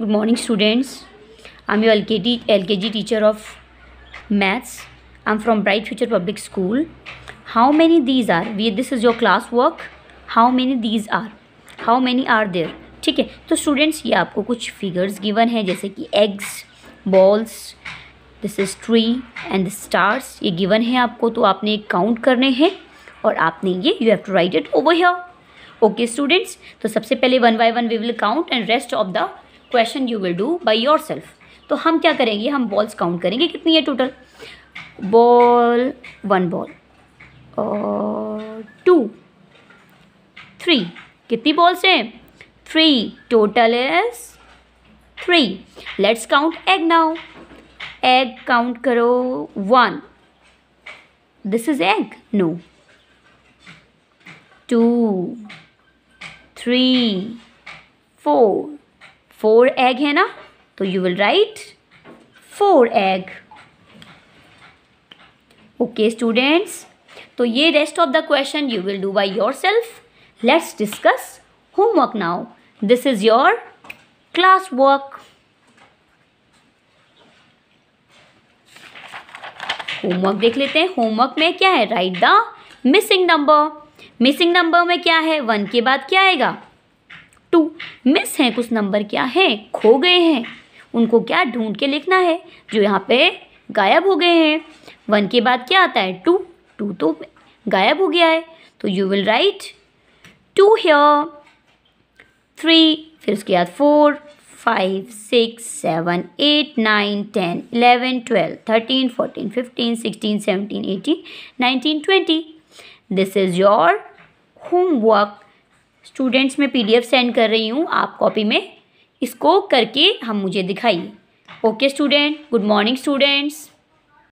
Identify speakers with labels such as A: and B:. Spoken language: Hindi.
A: good morning students I am U L K D L K G teacher of maths I am from bright future public school how many these are we this is your class work how many these are how many are there ठीक है तो स्टूडेंट्स ये आपको कुछ फिगर्स गिवन है जैसे कि eggs balls this is tree and the stars ये गिवन है आपको तो आपने काउंट करने हैं और आपने ये you have to write it over here okay students तो सबसे पहले one by one we will count and rest of the question you will do by yourself तो हम क्या करेंगे हम बॉल्स काउंट करेंगे कितनी है टोटल बॉल वन बॉल और टू थ्री कितनी बॉल्स हैं three total is three let's count egg now egg count करो one this is egg no two three four four egg है ना तो you will write four egg okay students तो ये rest of the question you will do by yourself let's discuss homework now this is your class work homework देख लेते हैं होमवर्क में क्या है write the missing number missing number में क्या है वन के बाद क्या आएगा टू मिस हैं कुछ नंबर क्या हैं खो गए हैं उनको क्या ढूंढ के लिखना है जो यहाँ पे गायब हो गए हैं वन के बाद क्या आता है टू टू तो गायब हो गया है तो you will write two here three फिर उसके बाद four five six seven eight nine ten eleven twelve thirteen fourteen fifteen sixteen seventeen eighteen nineteen twenty this is your homework students में पीडीएफ सेंड कर रही हूँ आप कॉपी में इसको करके हम मुझे दिखाइए okay student good morning students